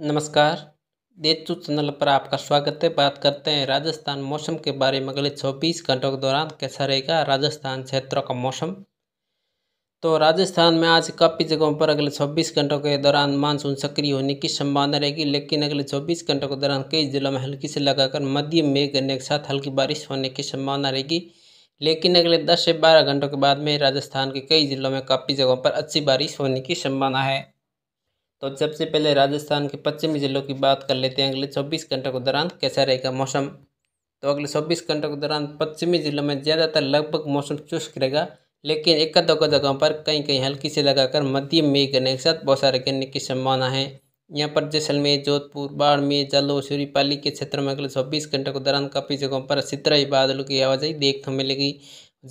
नमस्कार देशदूत चैनल पर आपका स्वागत है बात करते हैं राजस्थान मौसम के बारे में अगले 24 घंटों के दौरान कैसा रहेगा राजस्थान क्षेत्रों का मौसम तो राजस्थान में आज काफ़ी जगहों पर अगले 24 घंटों के दौरान मानसून सक्रिय होने की संभावना रहेगी लेकिन अगले 24 घंटों के दौरान कई जिलों में हल्की से लगाकर मध्यम मेघ गन्ने के साथ हल्की बारिश होने की संभावना रहेगी लेकिन अगले दस से बारह घंटों के बाद में राजस्थान के कई जिलों में काफ़ी जगहों पर अच्छी बारिश होने की संभावना है तो सबसे पहले राजस्थान के पश्चिमी जिलों की बात कर लेते हैं अगले चौबीस घंटों के दौरान कैसा रहेगा मौसम तो अगले चौबीस घंटों के दौरान पश्चिमी जिलों में ज़्यादातर लगभग मौसम चुस्क रहेगा लेकिन एक दो जगहों पर कहीं कहीं हल्की से लगाकर मध्यम मेघ गरने के साथ सारे गिरने की संभावना है यहाँ पर जैसलमेर जोधपुर बाड़मेर सूरी सूरीपाली के क्षेत्र में अगले चौबीस घंटों के दौरान काफ़ी जगहों पर सितराई बादलों की आवाजाही देखने मिलेगी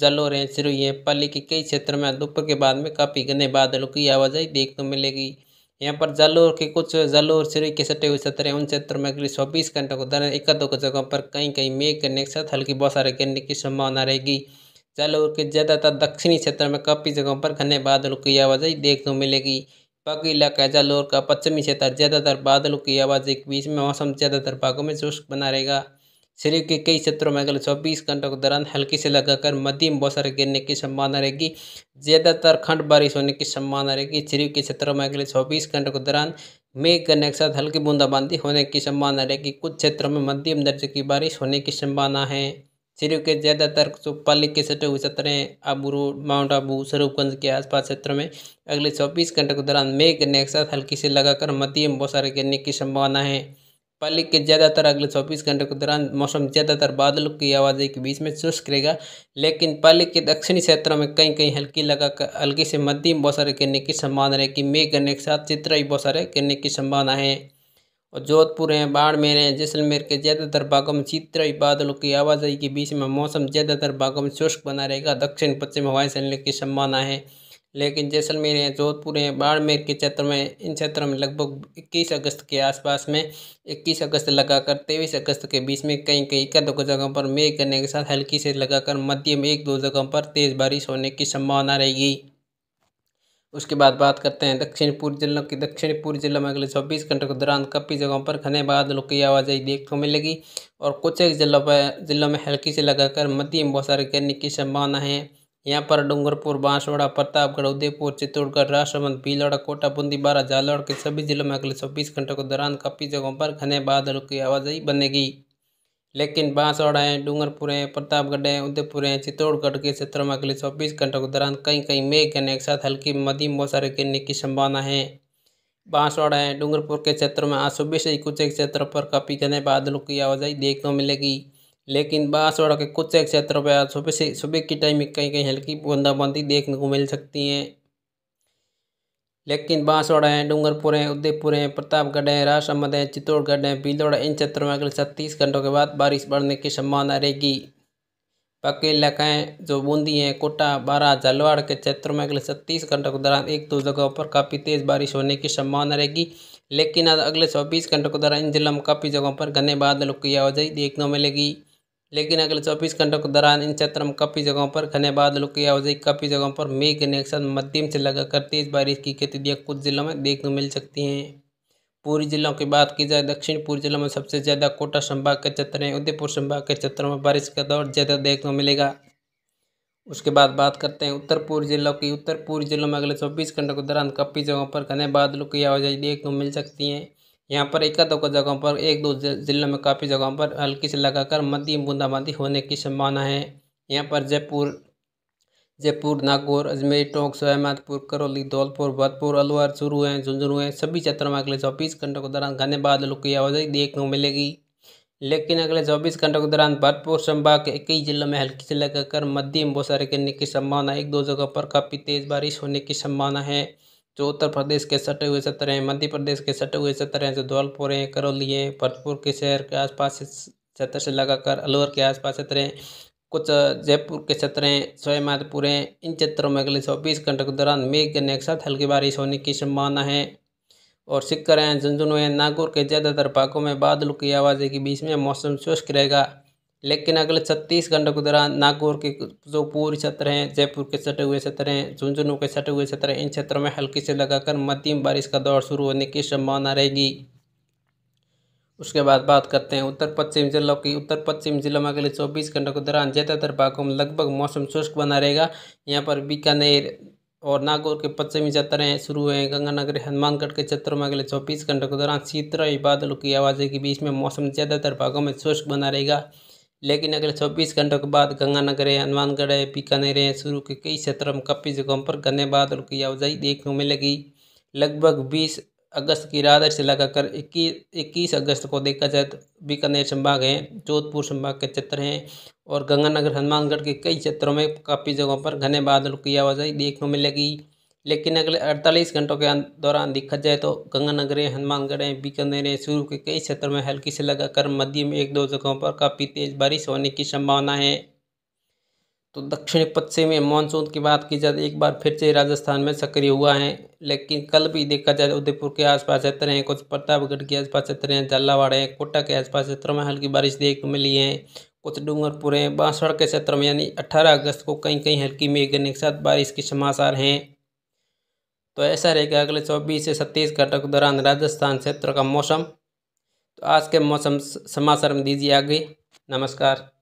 जालोर है सिरोही है पाली के कई क्षेत्र में दोपहर के बाद में काफ़ी घने बादलों की आवाजाही देखने को मिलेगी यहाँ पर जालोर के कुछ जालोर सिर के सटे हुए क्षेत्र है उन क्षेत्रों में अगले चौबीस घंटों को दौरान एक दो जगहों पर कहीं कहीं मेघ करने के साथ हल्की बौसारें गिरने की संभावना रहेगी जालोर के ज़्यादातर दक्षिणी क्षेत्र में काफ़ी जगहों पर घने बादलों की आवाजाही देखने को मिलेगी बाकी इलाका जालोर का पश्चिमी क्षेत्र ज़्यादातर बादलों की आवाजाही के बीच में मौसम ज़्यादातर भागों में शुष्क बना रहेगा शरीर के कई क्षेत्रों में अगले चौबीस घंटों के दौरान हल्की से लगाकर मध्यम बौसर गिरने की संभावना रहेगी ज़्यादातर खंड बारिश होने की संभावना रहेगी शरीर के क्षेत्रों में अगले चौबीस घंटों के दौरान मेघ करने के साथ हल्की बूंदाबांदी होने की संभावना रहेगी कुछ क्षेत्रों में मध्यम दर्जे की बारिश होने की संभावना है शरीर के ज़्यादातर जो पाली के क्षेत्र हुए क्षेत्र हैं आबू माउंट आबू स्वरूपगंज के आसपास क्षेत्रों में अगले चौबीस घंटे के दौरान मेघ गिरने के साथ हल्की से लगाकर मध्यम बौसारे गिरने की संभावना है पाली के ज़्यादातर अगले चौबीस घंटे के दौरान मौसम ज़्यादातर बादलों की आवाजाही के बीच में शुष्क रहेगा लेकिन पाली के दक्षिणी क्षेत्रों में कहीं कहीं हल्की लगा हल्की से मध्यम बौसारे गिरने की संभावना रहेगी मेघ गिरने के साथ चित्राई बौसारे गिरने की संभावना है और जोधपुर हैं बाड़मेर हैं जैसलमेर के ज़्यादातर भागों में चित्र बादलों की आवाजाही के बीच में मौसम ज़्यादातर भागों में शुष्क बना रहेगा दक्षिण पश्चिम हवाएं चलने की संभावना है लेकिन जैसलमेर हैं जोधपुर हैं बाड़मेर के क्षेत्र में इन क्षेत्र में लगभग इक्कीस अगस्त के आसपास में इक्कीस अगस्त लगाकर तेईस अगस्त के बीच में कहीं कहीं एक दो जगहों पर मेघ करने के साथ हल्की से लगाकर मध्यम एक दो जगहों पर तेज़ बारिश होने की संभावना रहेगी उसके बाद बात करते हैं दक्षिण पूर्व जिलों की दक्षिण पूर्व जिलों में अगले चौबीस घंटों के दौरान काफ़ी जगहों पर घने बादलों की आवाजाही देखने को मिलेगी और कुछ एक जिलों पर जिलों में हल्की से लगाकर मध्यम बहुत सारे गिरने की संभावना है यहाँ पर डूंगरपुर बांसवाड़ा प्रतापगढ़ उदयपुर चित्तौड़गढ़ राजसमंद भीलवाड़ा कोटा बूंदी बारा झालावाड़ के सभी जिलों में अगले चौबीस घंटों के दौरान काफ़ी जगहों पर घने बादलों की आवाजाही बनेगी लेकिन बांसवाड़ा है डूंगरपुर है प्रतापगढ़ है उदयपुर है चित्तौड़गढ़ के क्षेत्रों में अगले चौबीस घंटों के दौरान कहीं कहीं मेघ घने के साथ हल्की मध्यम बौसारे गिरने की संभावना है बांसवाड़ा है डूंगरपुर के क्षेत्रों में आज सुबह से ही कुछ एक क्षेत्रों पर काफ़ी घने बादलों की आवाजाही देखने को मिलेगी लेकिन बांसवाड़ा के कुछ एक क्षेत्रों पर आज सुबह से सुबह की टाइम में कहीं कहीं हल्की बूंदाबांदी देखने को मिल सकती हैं लेकिन बांसवाड़ा हैं डूंगरपुर हैं उदयपुर हैं प्रतापगढ़ हैं राजसमंद हैं चित्तौड़गढ़ हैं भीलौड़ा इन क्षेत्रों में अगले छत्तीस घंटों के बाद बारिश बढ़ने की संभावना रहेगी बाकी इलाकाएँ जो बूंदी हैं कोटा बारा झालवाड़ के क्षेत्रों में अगले छत्तीस घंटों के दौरान एक दो जगहों पर काफ़ी तेज़ बारिश होने की संभावना रहेगी लेकिन आज अगले चौबीस घंटों के दौरान इन जिलों में काफ़ी जगहों पर घने बादलों की आवाजाही देखने को मिलेगी लेकिन अगले 24 घंटों के दौरान इन क्षेत्रों में काफ़ी जगहों पर घने बादलों की आवाजाही काफ़ी जगहों पर मेघ गिरने के साथ मध्यम से लगाकर तेज़ बारिश की गतिविधियाँ कुछ जिलों में देखने मिल सकती हैं पूरी जिलों की बात की जाए दक्षिण पूर्व जिलों में सबसे ज़्यादा कोटा संभाग के क्षेत्र हैं उदयपुर संभाग के क्षेत्रों में बारिश का दौर ज़्यादा देखने को मिलेगा उसके बाद बात करते हैं उत्तर पूर्व जिलों की उत्तर पूर्व जिलों में अगले चौबीस घंटों के दौरान काफ़ी जगहों पर घने बादलों की आवाजाही देखने को मिल सकती हैं यहाँ पर एक दो जगहों पर एक दो जिलों में काफ़ी जगहों पर हल्की से लगाकर मध्यम बूंदाबांदी होने की संभावना है यहाँ पर जयपुर जयपुर नागौर अजमेर टोंक सोहमादपुर करौली धौलपुर भरतपुर अलवर चुरू हैं झुंझुनू हैं सभी क्षेत्रों में अगले चौबीस घंटों के दौरान घने बादलों की आवाजाही देखने को मिलेगी लेकिन अगले चौबीस घंटों के दौरान भरतपुर संभाग के कई जिलों में हल्की से लगाकर मध्यम बौसारे गिरने की संभावना एक दो जगह पर काफ़ी तेज़ बारिश होने की संभावना है जो उत्तर प्रदेश के सटे हुए सत्र हैं मध्य प्रदेश के सटे हुए सत्र हैं जो धौलपुर हैं करौली हैं भरतपुर के शहर के आसपास क्षेत्र से लगाकर अलवर के आसपास क्षेत्र हैं कुछ जयपुर के क्षेत्र हैं स्वयंमाधपुर हैं इन क्षेत्रों में अगले चौबीस घंटों के दौरान मेघ गन्ने के साथ हल्की बारिश होने की संभावना है और सिक्कर हैं झुंझुनू हैं नागौर के ज़्यादातर भागों में बादलों की आवाज़ें के बीच में मौसम शुष्क रहेगा लेकिन अगले छत्तीस घंटों के दौरान नागौर के जो पूर्व क्षेत्र हैं जयपुर के सटे हुए क्षेत्र हैं झुंझुनू के सटे हुए क्षेत्र हैं इन क्षेत्रों में हल्की से लगाकर मध्यम बारिश का दौर शुरू होने की संभावना रहेगी उसके बाद बात करते हैं उत्तर पश्चिम जिलों की उत्तर पश्चिम जिलों में अगले चौबीस घंटों के दौरान ज़्यादातर भागों में लगभग मौसम शुष्क बना रहेगा यहाँ पर बीकानेर और नागौर के पश्चिमी क्षेत्र शुरू हैं गंगानगर हनुमानगढ़ के क्षेत्रों में अगले चौबीस घंटों के दौरान शीतलय बादलों की आवाज़ें के बीच में मौसम ज़्यादातर भागों में शुष्क बना रहेगा लेकिन अगले चौबीस घंटों के बाद गंगानगर है हनुमानगढ़ है बीकानेर है शुरू के कई क्षेत्रों में काफ़ी जगहों पर घने बादल की आवाजाही देखने में लगी लगभग बीस अगस्त की रात से लगाकर इक्कीस इक्कीस अगस्त को देखा जाए तो बीकानेर संभाग है जोधपुर संभाग के क्षेत्र हैं और गंगानगर हनुमानगढ़ के कई क्षेत्रों में काफ़ी जगहों पर घने बादल की आवाजाही देखने में लगी लेकिन अगले 48 घंटों के दौरान देखा जाए तो गंगानगरें हनुमानगढ़ बीकानेर शुरू के कई क्षेत्र में हल्की से लगाकर मध्यम एक दो जगहों पर काफ़ी तेज़ बारिश होने की संभावना है तो दक्षिण पश्चिम में मानसून की बात की जाए तो एक बार फिर से राजस्थान में सक्रिय हुआ है लेकिन कल भी देखा जाए तो उदयपुर के आसपास क्षेत्र हैं कुछ प्रतापगढ़ के आसपास क्षेत्र हैं झालावाड़ है कोटा के आसपास क्षेत्रों में हल्की बारिश देखने को मिली है कुछ डूंगरपुर हैं बांसवाड़ के क्षेत्र में यानी अठारह अगस्त को कहीं कहीं हल्की मेघ के साथ बारिश के समाचार हैं तो ऐसा रहेगा अगले चौबीस से सत्ताईस घंटों के दौरान राजस्थान क्षेत्र का मौसम तो आज के मौसम समाचार में दीजिए आगे नमस्कार